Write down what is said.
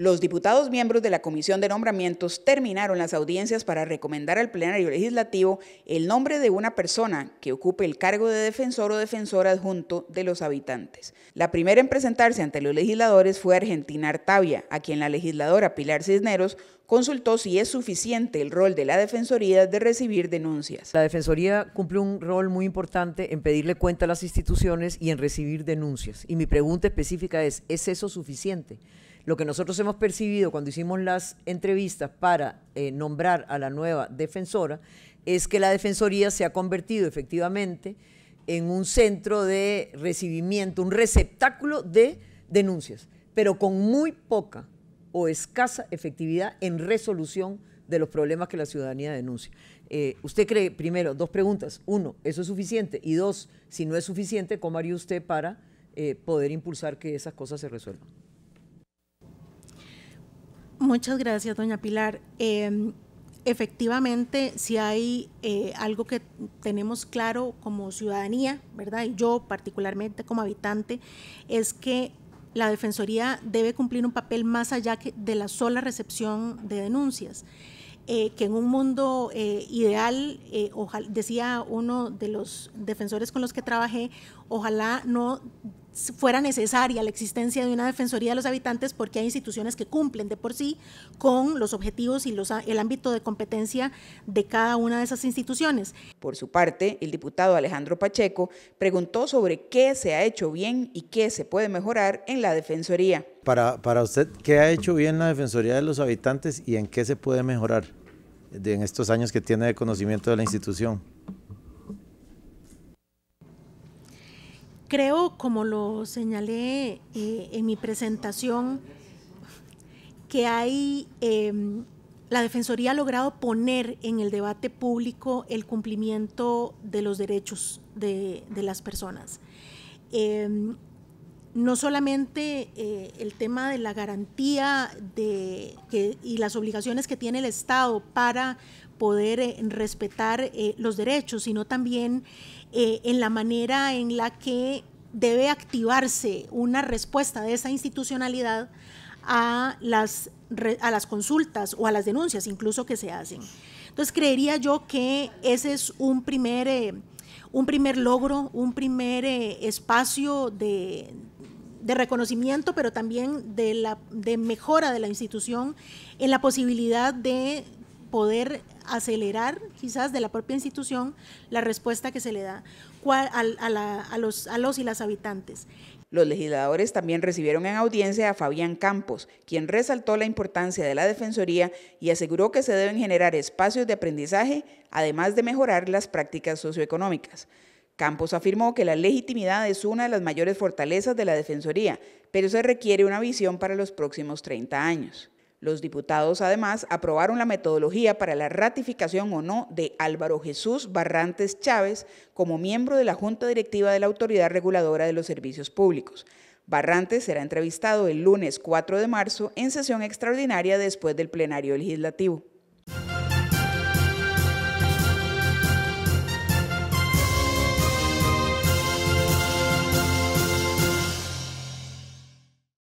Los diputados miembros de la Comisión de Nombramientos terminaron las audiencias para recomendar al plenario legislativo el nombre de una persona que ocupe el cargo de defensor o defensor adjunto de los habitantes. La primera en presentarse ante los legisladores fue Argentina Artavia, a quien la legisladora Pilar Cisneros consultó si es suficiente el rol de la Defensoría de recibir denuncias. La Defensoría cumple un rol muy importante en pedirle cuenta a las instituciones y en recibir denuncias. Y mi pregunta específica es, ¿es eso suficiente? Lo que nosotros hemos percibido cuando hicimos las entrevistas para eh, nombrar a la nueva defensora es que la Defensoría se ha convertido efectivamente en un centro de recibimiento, un receptáculo de denuncias, pero con muy poca o escasa efectividad en resolución de los problemas que la ciudadanía denuncia. Eh, ¿Usted cree, primero, dos preguntas? Uno, ¿eso es suficiente? Y dos, si no es suficiente, ¿cómo haría usted para eh, poder impulsar que esas cosas se resuelvan? Muchas gracias, doña Pilar. Em, efectivamente, si hay eh, algo que tenemos claro como ciudadanía, ¿verdad? Y yo particularmente como habitante, es que la Defensoría debe cumplir un papel más allá que de la sola recepción de denuncias. Eh, que en un mundo eh, ideal, decía uno de los defensores con los que trabajé, ojalá no fuera necesaria la existencia de una Defensoría de los Habitantes porque hay instituciones que cumplen de por sí con los objetivos y el ámbito de competencia de cada una de esas instituciones. Por su parte, el diputado Alejandro Pacheco preguntó sobre qué se ha hecho bien y qué se puede mejorar en la Defensoría. Para, para usted, ¿qué ha hecho bien la Defensoría de los Habitantes y en qué se puede mejorar en estos años que tiene de conocimiento de la institución? Creo, como lo señalé eh, en mi presentación, que hay, em, la Defensoría ha logrado poner en el debate público el cumplimiento de los derechos de, las personas. Em, no solamente eh, el tema de la garantía y las obligaciones que tiene el Estado para poder eh, respetar eh, los derechos, sino también eh, en la manera en la que debe activarse una respuesta de esa institucionalidad a las, a las consultas o a las denuncias incluso que se hacen. Entonces creería yo que ese es un primer, un primer logro, un primer espacio de, reconocimiento, pero también de, la, de mejora de la institución en la posibilidad de poder acelerar quizás de la propia institución la respuesta que se le da a, los, los y las habitantes. Los legisladores también recibieron en audiencia a Fabián Campos, quien resaltó la importancia de la Defensoría y aseguró que se deben generar espacios de aprendizaje, además de mejorar las prácticas socioeconómicas. Campos afirmó que la legitimidad es una de las mayores fortalezas de la Defensoría, pero se requiere una visión para los próximos 30 años. Los diputados, además, aprobaron la metodología para la ratificación o no de Álvaro Jesús Barrantes Chávez como miembro de la Junta Directiva de la Autoridad Reguladora de los Servicios Públicos. Barrantes será entrevistado el lunes 4 de marzo en sesión extraordinaria después del plenario legislativo.